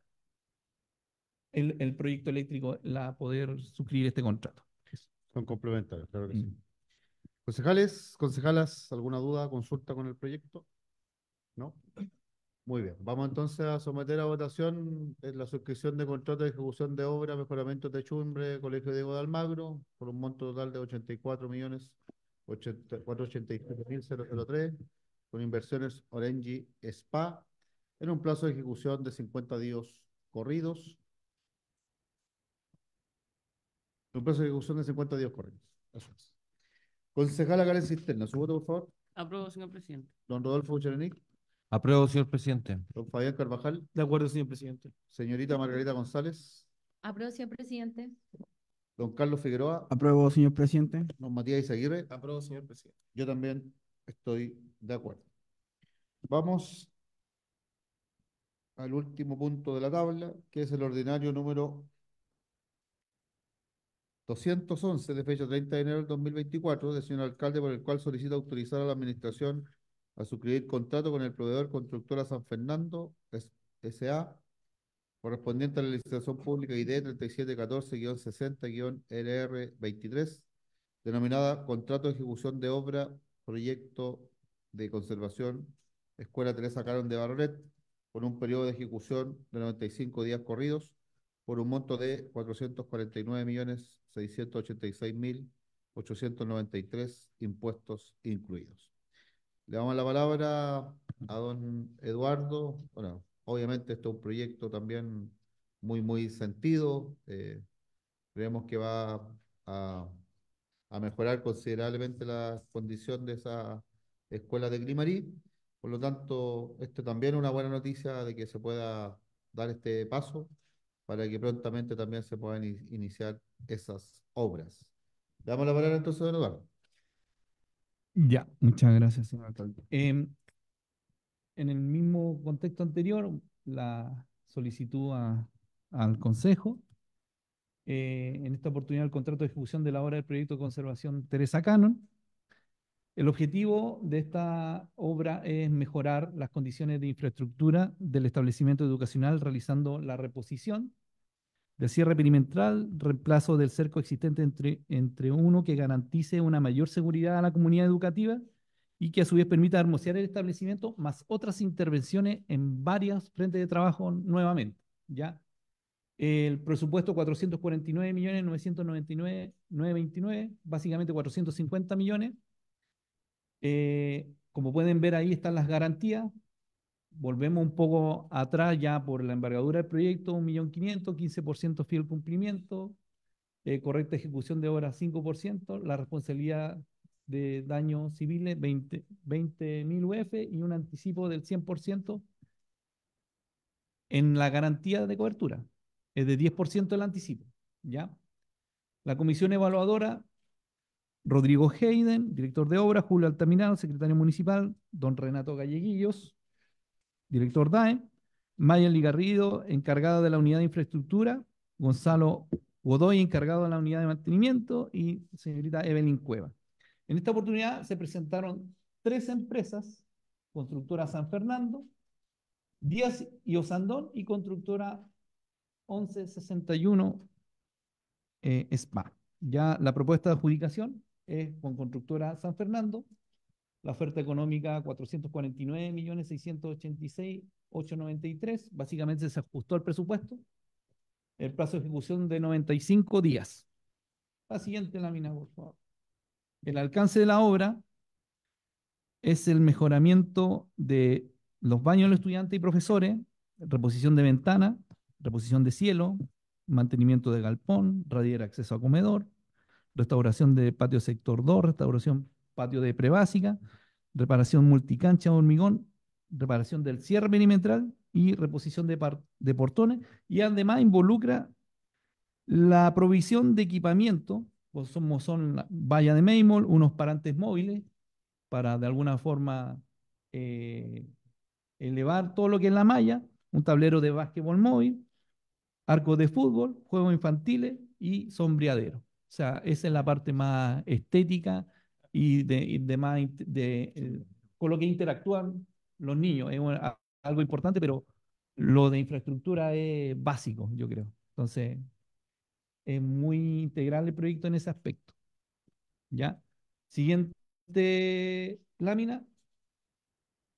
el, proyecto eléctrico la poder suscribir este contrato. Son complementarios, claro que sí. Mm. Concejales, concejalas, ¿alguna duda, consulta con el proyecto? ¿No? Muy bien, vamos entonces a someter a votación eh, la suscripción de contrato de ejecución de obra, mejoramiento de chumbre, Colegio Diego de Almagro, por un monto total de 84 millones tres, con inversiones Orange Spa, en un plazo de ejecución de 50 días corridos. Un plazo de ejecución de 50 días corridos. Eso Concejala Cisterna, su voto, por favor. Aprobo, señor presidente. Don Rodolfo Cherenic. Apruebo, señor presidente. Don Fabián Carvajal. De acuerdo, señor presidente. Señorita Margarita González. Apruebo, señor presidente. Don Carlos Figueroa. Apruebo, señor presidente. Don Matías Izaguirre. Apruebo, señor presidente. Yo también estoy de acuerdo. Vamos al último punto de la tabla, que es el ordinario número 211 de fecha 30 de enero del 2024 del señor alcalde, por el cual solicita autorizar a la administración a suscribir contrato con el proveedor Constructora San Fernando S.A. correspondiente a la licitación pública ID 3714-60-LR23 denominada Contrato de Ejecución de Obra Proyecto de Conservación Escuela Teresa Caron de Barret con un periodo de ejecución de 95 días corridos por un monto de 449.686.893 impuestos incluidos. Le damos la palabra a don Eduardo. Bueno, obviamente este es un proyecto también muy, muy sentido. Eh, creemos que va a, mejorar considerablemente la condición de esa escuela de Climarí. Por lo tanto, esto también es una buena noticia de que se pueda dar este paso para que prontamente también se puedan iniciar esas obras. Le damos la palabra entonces a don Eduardo. Ya, muchas gracias, señor alcalde. Em, en el mismo contexto anterior, la solicitud al Consejo. Eh, en esta oportunidad, el contrato de ejecución de la obra del proyecto de conservación Teresa Canon. El objetivo de esta obra es mejorar las condiciones de infraestructura del establecimiento educacional realizando la reposición el cierre perimetral, reemplazo del cerco existente entre, entre uno que garantice una mayor seguridad a la comunidad educativa y que a su vez permita hermosear el establecimiento, más otras intervenciones en varias frentes de trabajo nuevamente. ¿ya? El presupuesto 449.999.929, básicamente 450 millones. Eh, como pueden ver ahí están las garantías, volvemos un poco atrás ya por la envergadura del proyecto, 1.500.000, 15% fiel cumplimiento, eh, correcta ejecución de obras 5%, la responsabilidad de daños civiles 20.000 20, UF y un anticipo del 100% en la garantía de cobertura, es de 10% el anticipo, ¿ya? La comisión evaluadora, Rodrigo Hayden, director de obras, Julio Altamirano, secretario municipal, don Renato Galleguillos, director DAE, Mayeli Ligarrido, encargada de la unidad de infraestructura, Gonzalo Godoy, encargado de la unidad de mantenimiento, y señorita Evelyn Cueva. En esta oportunidad se presentaron tres empresas, Constructora San Fernando, Díaz y Osandón y Constructora 1161 SPA. Eh, ya la propuesta de adjudicación es con Constructora San Fernando, la oferta económica 449.686.893, básicamente se ajustó al presupuesto, el plazo de ejecución de 95 días. La siguiente lámina, por favor. El alcance de la obra es el mejoramiento de los baños de los estudiantes y profesores, reposición de ventana, reposición de cielo, mantenimiento de galpón, radier acceso a comedor, restauración de patio sector 2, restauración patio de prebásica, reparación multicancha de hormigón, reparación del cierre perimetral y reposición de, portones, y además involucra la provisión de equipamiento, pues son, valla de Maymol, unos parantes móviles, para de alguna forma eh, elevar todo lo que es la malla, un tablero de básquetbol móvil, arco de fútbol, juegos infantiles y sombreadero. O sea, esa es la parte más estética y de, más de, eh, con lo que interactúan los niños. Es algo importante, pero lo de infraestructura es básico, yo creo. Entonces, es muy integral el proyecto en ese aspecto. ¿Ya? Siguiente lámina.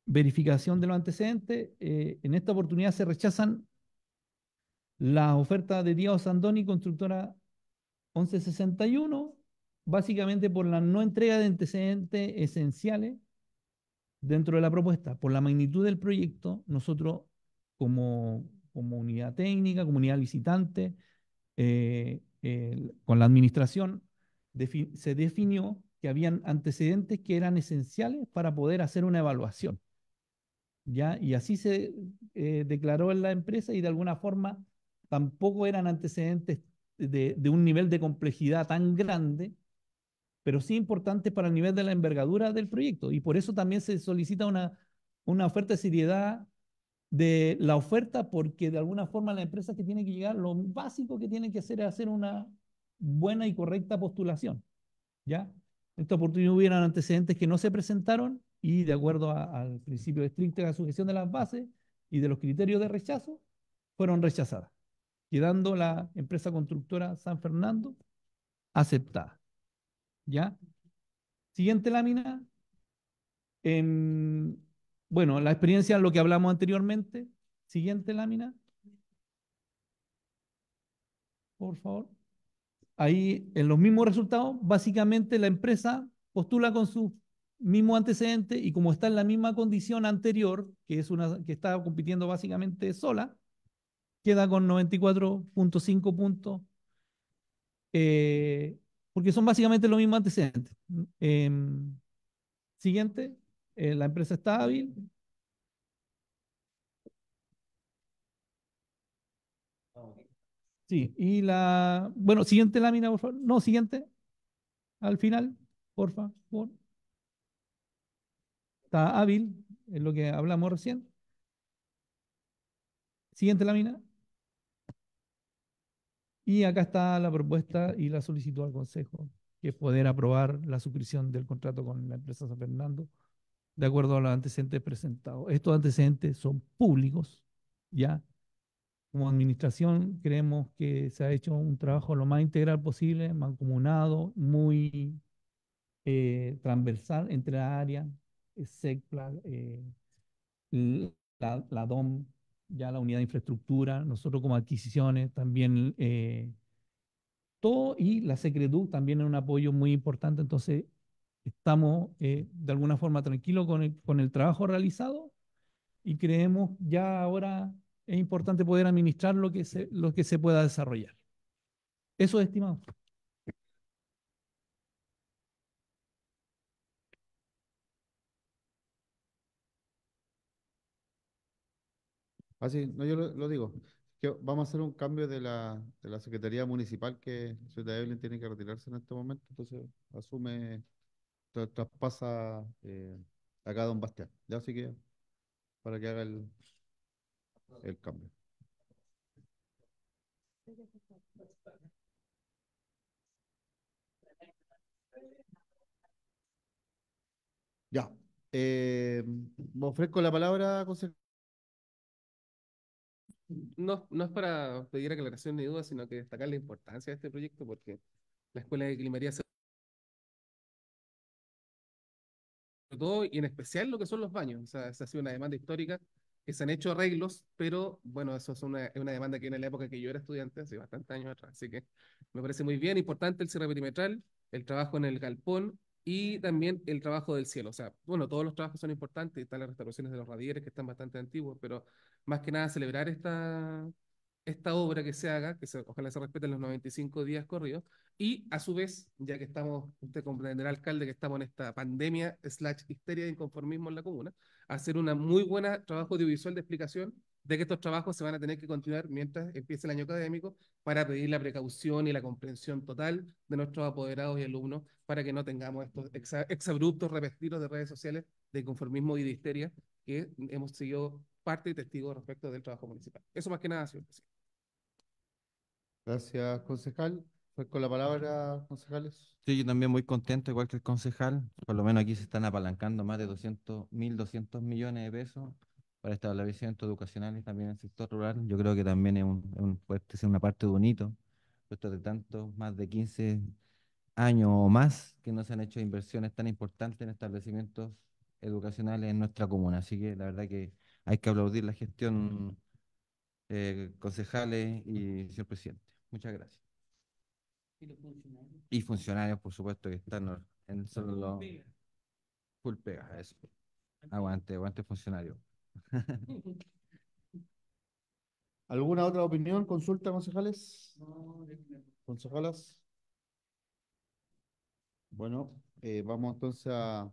Verificación de los antecedentes. Eh, en esta oportunidad se rechazan las ofertas de Diego Sandoni, constructora 1161, básicamente por la no entrega de antecedentes esenciales dentro de la propuesta. Por la magnitud del proyecto, nosotros como, como unidad técnica, comunidad visitante, eh, con la administración, se definió que habían antecedentes que eran esenciales para poder hacer una evaluación. ¿ya? Y así se eh, declaró en la empresa y de alguna forma tampoco eran antecedentes de, de un nivel de complejidad tan grande pero sí importante para el nivel de la envergadura del proyecto. Y por eso también se solicita una, una oferta de seriedad de la oferta, porque de alguna forma la empresa que tiene que llegar, lo básico que tiene que hacer es hacer una buena y correcta postulación. ¿Ya? esta oportunidad hubieran antecedentes que no se presentaron y de acuerdo al principio estricto de la sujeción de las bases y de los criterios de rechazo, fueron rechazadas, quedando la empresa constructora San Fernando aceptada. ¿Ya? Siguiente lámina. Em, bueno, la experiencia, lo que hablamos anteriormente. Siguiente lámina. Por favor. Ahí, en los mismos resultados, básicamente la empresa postula con su mismo antecedente y como está en la misma condición anterior, que es una que está compitiendo básicamente sola, queda con 94.5 puntos eh, porque son básicamente los mismos antecedentes. Em, siguiente, eh, la empresa está hábil. Sí, y la, bueno, siguiente lámina, por favor. No, siguiente. Al final, por favor. Está hábil, es lo que hablamos recién. Siguiente lámina. Y acá está la propuesta y la solicitud al Consejo, que es poder aprobar la suscripción del contrato con la empresa San Fernando, de acuerdo a los antecedentes presentados. Estos antecedentes son públicos, ¿ya? Como administración creemos que se ha hecho un trabajo lo más integral posible, mancomunado, muy eh, transversal entre la área, SECPLA, eh, la, la DOM, ya la unidad de infraestructura, nosotros como adquisiciones también, eh, todo y la Secretud también es un apoyo muy importante, entonces estamos eh, de alguna forma tranquilos con el, con el trabajo realizado y creemos ya ahora es importante poder administrar lo que se, lo que se pueda desarrollar. Eso, estimado. Así, ah, no, yo lo, digo. vamos a hacer un cambio de la, Secretaría Municipal que Ciudad Evelyn tiene que retirarse en este momento, entonces asume, traspasa eh, acá Don Bastián. Ya así que para que haga el, cambio. Ya. Eh, me ofrezco la palabra, consejero no, no es para pedir aclaración ni duda, sino que destacar la importancia de este proyecto porque la Escuela de Climaría se todo y en especial lo que son los baños. O sea, esa ha sido una demanda histórica, que se han hecho arreglos, pero bueno, eso es una, una demanda que en la época que yo era estudiante, hace bastantes años atrás. Así que me parece muy bien, importante el cierre perimetral, el trabajo en el galpón y también el trabajo del cielo. O sea, bueno, todos los trabajos son importantes, están las restauraciones de los radieres que están bastante antiguos, pero más que nada celebrar esta, esta obra que se haga, que se, ojalá se en los 95 días corridos, y a su vez, ya que estamos, usted comprenderá, alcalde, que estamos en esta pandemia, slash histeria de inconformismo en la comuna, hacer un muy buen trabajo audiovisual de explicación de que estos trabajos se van a tener que continuar mientras empiece el año académico para pedir la precaución y la comprensión total de nuestros apoderados y alumnos para que no tengamos estos exabruptos revestidos de redes sociales de conformismo y de histeria que hemos seguido parte y testigo respecto del trabajo municipal. Eso más que nada, señor presidente. Gracias, concejal. Pues con la palabra, concejales. Sí, yo también muy contento, igual que el concejal. Por lo menos aquí se están apalancando más de 200, 1.200 millones de pesos para establecimientos educacionales también en el sector rural. Yo creo que también es, un, puede ser una parte bonito, puesto de tantos más de 15 años o más que no se han hecho inversiones tan importantes en establecimientos educacionales en nuestra comuna. Así que la verdad que hay que aplaudir la gestión, eh, concejales y señor presidente. Muchas gracias. Y funcionarios. Y funcionarios, por supuesto, que están en solo los... Pega. eso. Aguante, aguante funcionario. ¿Alguna otra opinión, consulta, concejales? No, ¿Concejalas? Bueno, eh, vamos entonces a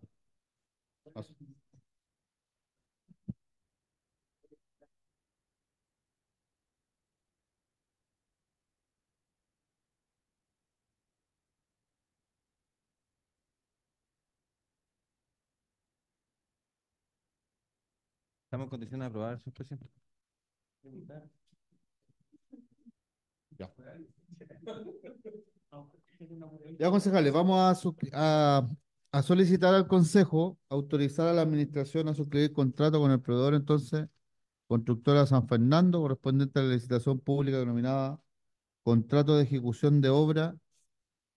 ¿Estamos en condiciones de aprobar, señor presidente? Ya. Ya, concejales, vamos a, a, solicitar al Consejo autorizar a la Administración a suscribir contrato con el proveedor, entonces, constructora San Fernando, correspondiente a la licitación pública denominada Contrato de Ejecución de Obra,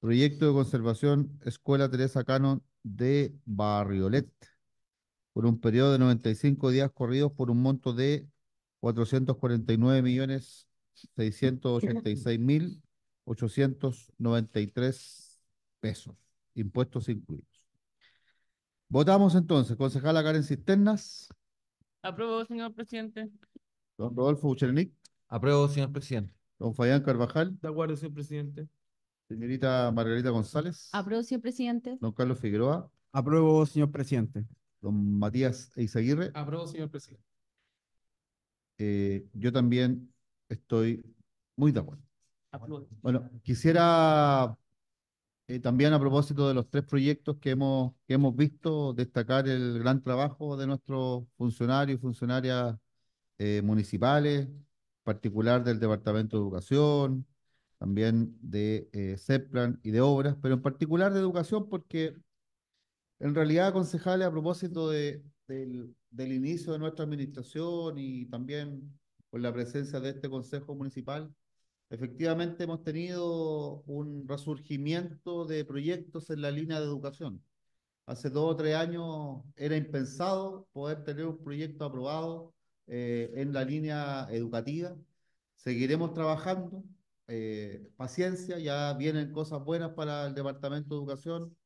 Proyecto de Conservación, Escuela Teresa Cano de Barriolet por un periodo de 95 días corridos por un monto de millones mil 449.686.893 pesos, impuestos incluidos. Votamos entonces, concejala Karen Cisternas. Apruebo, señor presidente. Don Rodolfo Buchernic. Apruebo, señor presidente. Don Fayán Carvajal. De acuerdo, señor presidente. Señorita Margarita González. Apruebo, señor presidente. Don Carlos Figueroa. Apruebo, señor presidente. Don Matías Eizaguirre. Aprobo, señor presidente. Eh, yo también estoy muy de acuerdo. Bueno, quisiera eh, también a propósito de los tres proyectos que hemos, que hemos visto, destacar el gran trabajo de nuestros funcionarios y funcionarias municipales, eh, municipales, particular del Departamento de Educación, también de eh, CEPLAN y de Obras, pero en particular de Educación porque en realidad, concejales, a propósito del, inicio de nuestra administración y también por la presencia de este Consejo Municipal, efectivamente hemos tenido un resurgimiento de proyectos en la línea de educación. Hace dos o tres años era impensado poder tener un proyecto aprobado eh, en la línea educativa. Seguiremos trabajando. Eh, paciencia, ya vienen cosas buenas para el Departamento de Educación.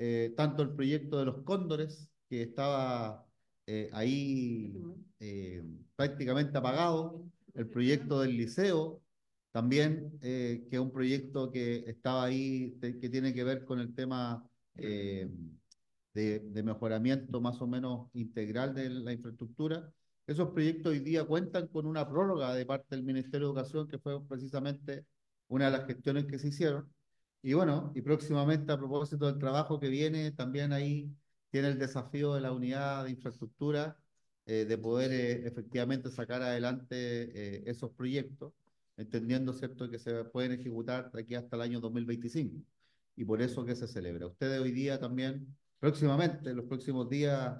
Eh, tanto el proyecto de los cóndores, que estaba eh, ahí eh, prácticamente apagado, el proyecto del liceo, también, que es un proyecto que estaba ahí, que tiene que ver con el tema de mejoramiento más o menos integral de la infraestructura. Esos proyectos hoy día cuentan con una prórroga de parte del Ministerio de Educación, que fue precisamente una de las gestiones que se hicieron y bueno, y próximamente a propósito del trabajo que viene, también ahí tiene el desafío de la unidad de infraestructura eh, de poder eh, efectivamente sacar adelante eh, esos proyectos, entendiendo cierto que se pueden ejecutar de aquí hasta el año 2025. Y por eso que se celebra. Ustedes hoy día también, próximamente, los próximos días,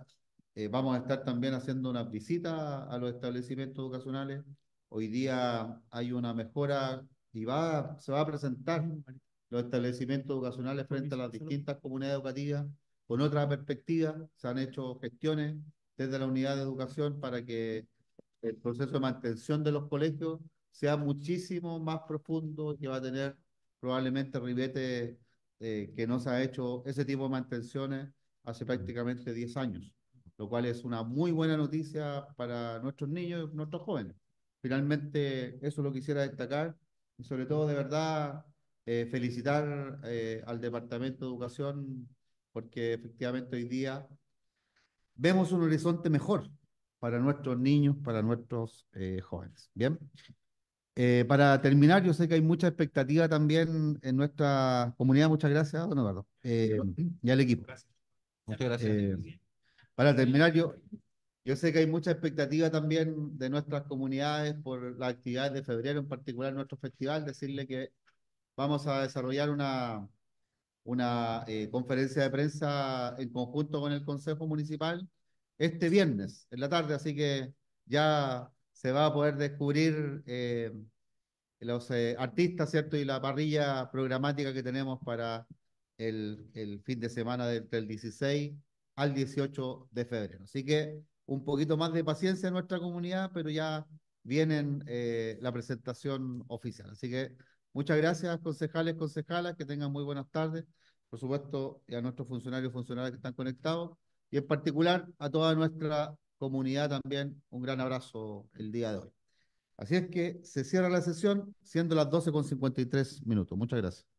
vamos a estar también haciendo una visita a los establecimientos educacionales. Hoy día hay una mejora y va, se va a presentar los establecimientos educacionales frente a las distintas comunidades educativas. Con otra perspectiva, se han hecho gestiones desde la unidad de educación para que el proceso de mantención de los colegios sea muchísimo más profundo y va a tener probablemente ribete eh, que no se ha hecho ese tipo de mantenciones hace prácticamente 10 años, lo cual es una muy buena noticia para nuestros niños y nuestros jóvenes. Finalmente, eso lo quisiera destacar y sobre todo de verdad eh, felicitar eh, al Departamento de Educación porque efectivamente hoy día vemos un horizonte mejor para nuestros niños, para nuestros eh, jóvenes. Bien. para terminar, yo sé que hay mucha expectativa también en nuestra comunidad. Muchas gracias, don Eduardo, y al equipo. Muchas gracias. para terminar, yo, yo sé que hay mucha expectativa también de nuestras comunidades por las actividades de febrero, en particular nuestro festival. Decirle que vamos a desarrollar una, una eh, conferencia de prensa en conjunto con el Consejo Municipal este viernes en la tarde, así que ya se va a poder descubrir eh, los eh, artistas, ¿cierto? Y la parrilla programática que tenemos para el, el fin de semana del, 16 al 18 de febrero. Así que un poquito más de paciencia en nuestra comunidad, pero ya viene eh, la presentación oficial. Así que Muchas gracias, concejales, concejalas, que tengan muy buenas tardes. Por supuesto, a nuestros funcionarios y funcionarias que están conectados. Y en particular a toda nuestra comunidad también, un gran abrazo el día de hoy. Así es que se cierra la sesión siendo las 12 con 53 minutos. Muchas gracias.